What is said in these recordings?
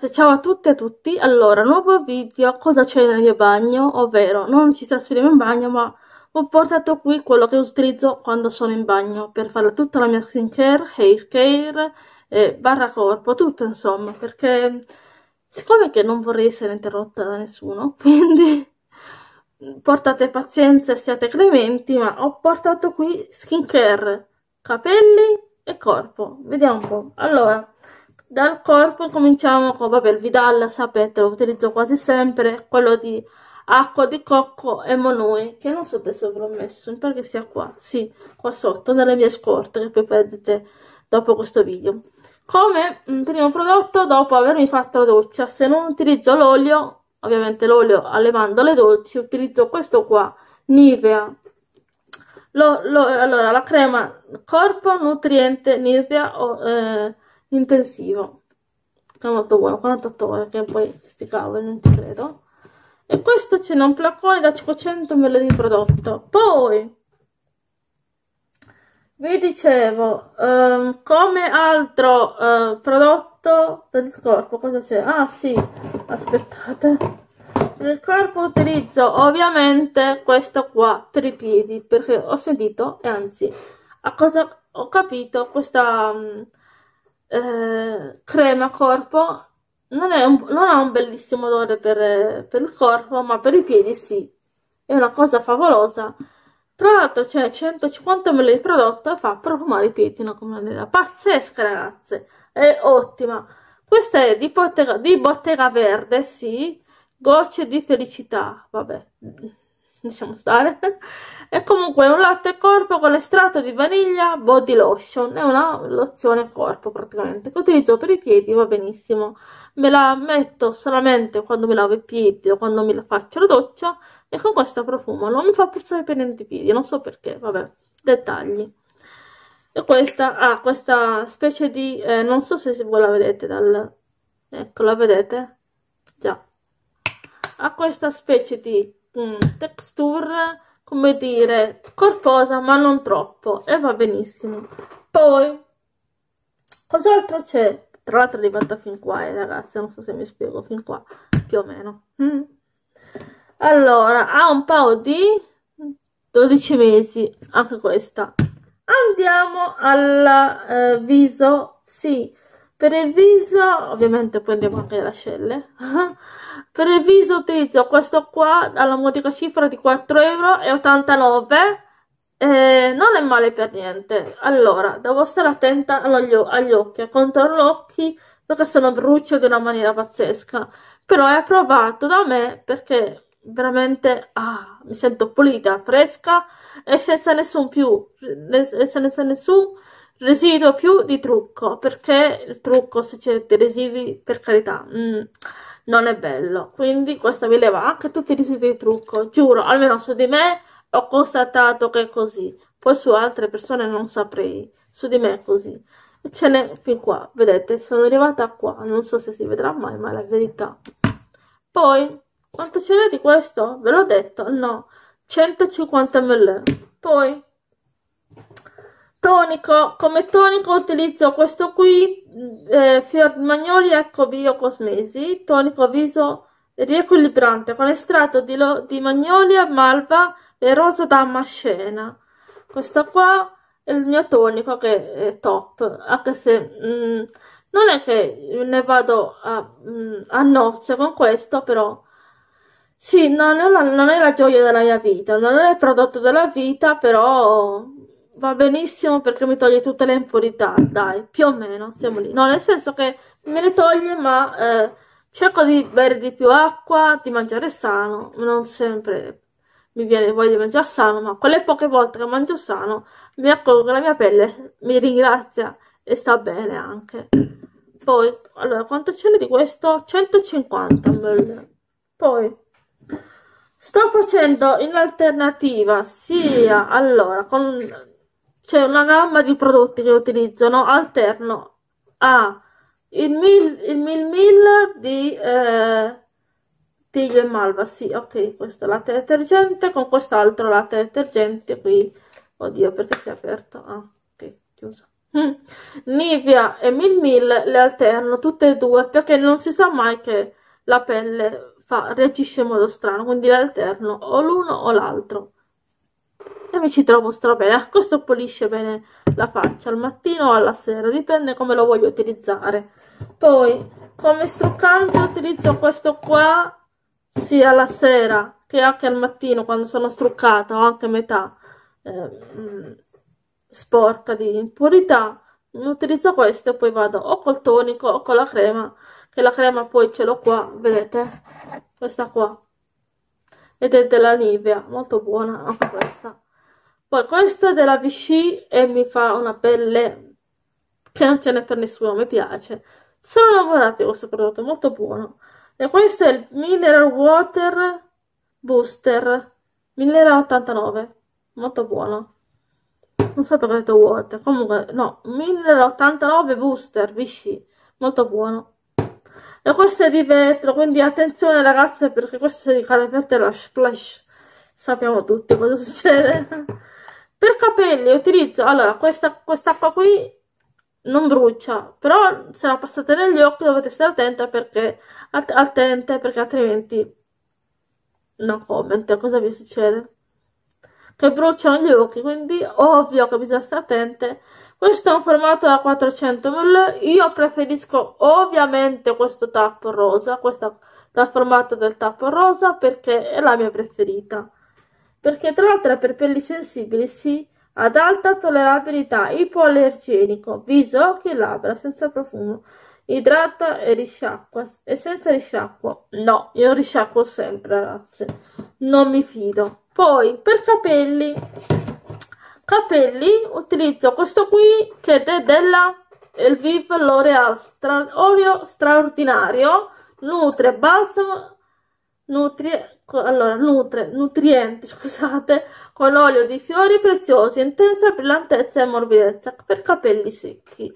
ragazze, ciao a tutte e a tutti. Allora, nuovo video, cosa c'è nel mio bagno? Ovvero, non ci trasferiamo in bagno, ma ho portato qui quello che utilizzo quando sono in bagno per fare tutta la mia skincare, hair care, e eh, barra corpo, tutto insomma, perché siccome che non vorrei essere interrotta da nessuno, quindi portate pazienza e siate clementi, ma ho portato qui skincare, capelli e corpo. Vediamo un po'. Allora, dal corpo cominciamo con vabbè, il Vidal, sapete, lo utilizzo quasi sempre, quello di acqua di cocco e monoi, che non so se l'ho messo, mi pare che sia qua, sì, qua sotto, nelle mie scorte, che poi perdete dopo questo video. Come mm, primo prodotto, dopo avermi fatto la doccia, se non utilizzo l'olio, ovviamente l'olio allevando le dolci, utilizzo questo qua, Nivea. Lo, lo, allora, la crema corpo nutriente Nivea... Eh, intensivo che è molto buono 48 ore che poi questi cavoli non ci credo e questo c'è un placone da 500 ml di prodotto poi vi dicevo um, come altro uh, prodotto del corpo cosa c'è? ah sì aspettate nel corpo utilizzo ovviamente questo qua per i piedi perché ho sentito e anzi a cosa ho capito questa um, eh, crema corpo non, è un, non ha un bellissimo odore per, per il corpo ma per i piedi sì è una cosa favolosa tra l'altro c'è 150 ml di prodotto e fa profumare i piedi una pazzesca ragazze è ottima questa è di, bottega, di bottega verde sì gocce di felicità vabbè lasciamo stare è comunque un latte corpo con l'estratto di vaniglia body lotion è una lozione corpo praticamente che utilizzo per i piedi va benissimo me la metto solamente quando mi lavo i piedi o quando mi faccio la doccia e con questo profumo non mi fa puzzare per niente i piedi non so perché vabbè dettagli e questa ha ah, questa specie di eh, non so se voi la vedete dal ecco la vedete già ha questa specie di Mm, texture, come dire, corposa ma non troppo e va benissimo. Poi, cos'altro c'è? Tra l'altro è arrivata fin qua, eh, ragazzi, non so se mi spiego, fin qua, più o meno. Mm. Allora, ha un paio di 12 mesi, anche questa. Andiamo al eh, viso, sì per il viso ovviamente poi prendiamo anche le ascelle per il viso utilizzo questo qua alla modica cifra di 4,89 euro eh, non è male per niente allora devo stare attenta agli, agli occhi controllo occhi perché sono brucio di una maniera pazzesca però è approvato da me perché veramente ah, mi sento pulita fresca e senza nessun più senza nessun residuo più di trucco, perché il trucco se c'è dei residui, per carità, mh, mm, non è bello. Quindi questa mi leva anche tutti i residui di trucco, giuro, almeno su di me ho constatato che è così. Poi su altre persone non saprei, su di me è così. E ce n'è fin qua, vedete, sono arrivata qua, non so se si vedrà mai, ma è la verità. Poi, quanto ce n'è di questo? Ve l'ho detto, no, 150 ml. Poi, tonico come tonico utilizzo questo qui mm, eh, fior di magnolia ecco biocosmesi tonico viso riequilibrante con estratto di, di magnolia malva e rosa damascena questo qua è il mio tonico che è top anche se mh, mm, non è che ne vado a, mh, mm, a nozze con questo però sì, non è, la, non è la gioia della mia vita, non è il prodotto della vita, però va benissimo perché mi toglie tutte le impurità, dai, più o meno siamo lì. No, nel senso che me le toglie, ma eh, cerco di bere di più acqua, di mangiare sano, non sempre mi viene voglia di mangiare sano, ma quelle poche volte che mangio sano mi accorgo che la mia pelle mi ringrazia e sta bene anche. Poi, allora, quanto ce n'è di questo? 150 ml. Poi, sto facendo in alternativa sia, allora, con c'è una gamma di prodotti che utilizzano alterno a il mil, il mil, mil di eh, Tiglio e Malva, sì, ok, questo latte detergente con quest'altro latte detergente qui, oddio perché si è aperto, ah, ok, chiuso. Mm. Nivea e Mil Mil le alterno tutte e due perché non si sa mai che la pelle fa, reagisce in modo strano, quindi le alterno o l'uno o l'altro e mi ci trovo strabene. Ah, questo pulisce bene la faccia al mattino o alla sera, dipende come lo voglio utilizzare. Poi come struccante utilizzo questo qua sia la sera che anche al mattino quando sono struccata o anche metà eh, sporca di impurità. Utilizzo questo e poi vado o col tonico o con la crema, che la crema poi ce l'ho qua, vedete? Questa qua ed è della Nivea, molto buona anche questa. Poi questo è della Vichy e mi fa una pelle che non ce per nessuno, mi piace. Sono innamorata questo prodotto, molto buono. E questo è il Mineral Water Booster 1089, molto buono. Non so perché ho detto water, comunque no, 1089 booster Vichy, molto buono. E questo è di vetro, quindi attenzione ragazze perché questo si ricade per terra, splash. Sappiamo tutti cosa succede le utilizzo allora questa quest'acqua qui non brucia però se la passate negli occhi dovete stare attenta perché att attente perché altrimenti no comment cosa vi succede che bruciano gli occhi quindi ovvio che bisogna stare attente questo è un formato da 400 ml io preferisco ovviamente questo tappo rosa questo dal formato del tappo rosa perché è la mia preferita perché tra l'altro per pelli sensibili si ad alta tollerabilità, ipoallergenico, viso, occhi e labbra, senza profumo. Idrata e risciacqua. E senza risciacquo? No, io risciacquo sempre, ragazze. Non mi fido. Poi, per capelli. Capelli, utilizzo questo qui, che è della Elviv L'Oreal Stra Olio Straordinario. nutre, Balsamo Nutri allora, nutre, nutrienti, scusate, con olio di fiori preziosi, intensa brillantezza e morbidezza per capelli secchi.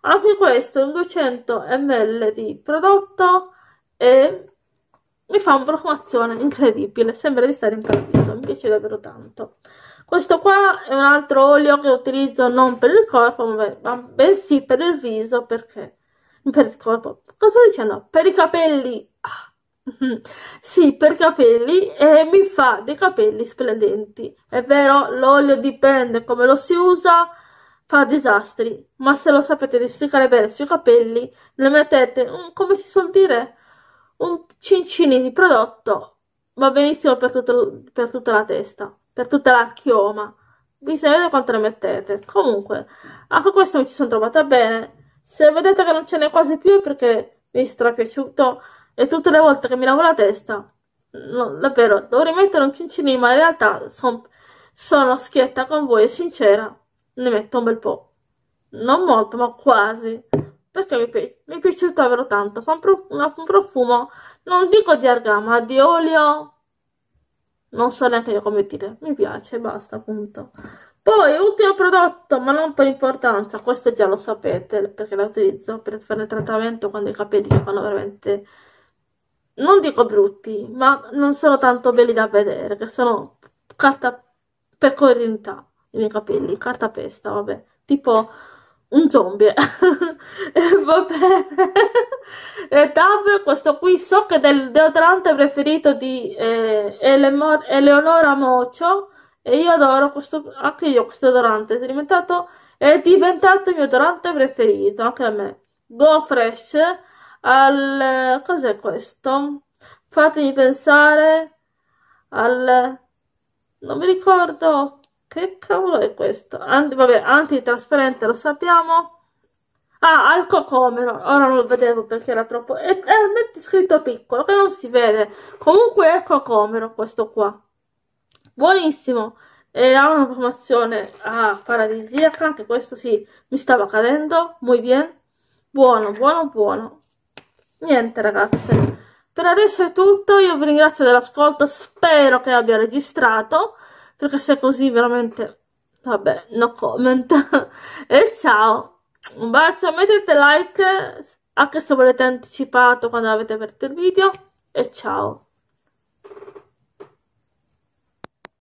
Anche questo, un 200 ml di prodotto e mi fa una profumazione incredibile, sembra di stare in paradiso, mi piace davvero tanto. Questo qua è un altro olio che utilizzo non per il corpo, ma bensì per il viso, perché per il corpo, cosa sto dicendo? Per i capelli Mm-hmm. Sì, per capelli e mi fa dei capelli splendenti. È vero, l'olio dipende come lo si usa, fa disastri, ma se lo sapete districare bene sui capelli, ne mettete, come si suol dire, un cincino di prodotto, va benissimo per, tutto, per tutta la testa, per tutta la chioma. Bisogna vedere quanto ne mettete. Comunque, anche questo mi ci sono trovata bene. Se vedete che non ce n'è quasi più è perché mi è strapiaciuto e tutte le volte che mi lavo la testa, no, davvero, dovrei mettere un cincinino, ma in realtà son, sono schietta con voi e sincera, ne metto un bel po'. Non molto, ma quasi. Perché mi, piace, mi piace davvero tanto. Fa un, pro, una, un profumo, non dico di argama, ma di olio. Non so neanche io come dire. Mi piace, basta, appunto. Poi, ultimo prodotto, ma non per importanza, questo già lo sapete perché lo utilizzo per fare il trattamento quando i capelli fanno veramente non dico brutti, ma non sono tanto belli da vedere, che sono carta per pecorinità i miei capelli, carta pesta, vabbè, tipo un zombie. Va bene. e Dab, questo qui so che è del deodorante preferito di eh, Eleonora Mocio e io adoro questo, anche io questo deodorante, è diventato, è diventato il mio deodorante preferito, anche a me. Go Fresh al... cos'è questo? Fatemi pensare al... non mi ricordo che cavolo è questo? Ant vabbè, antitrasparente lo sappiamo. Ah, al cocomero, ora non lo vedevo perché era troppo... è talmente scritto piccolo che non si vede. Comunque è cocomero questo qua. Buonissimo. E ha una formazione ah, paradisiaca, anche questo sì, mi stava cadendo. Muy bien. Buono, buono, buono niente ragazze per adesso è tutto io vi ringrazio dell'ascolto spero che abbia registrato perché se è così veramente vabbè no comment e ciao un bacio mettete like anche se volete anticipato quando avete aperto il video e ciao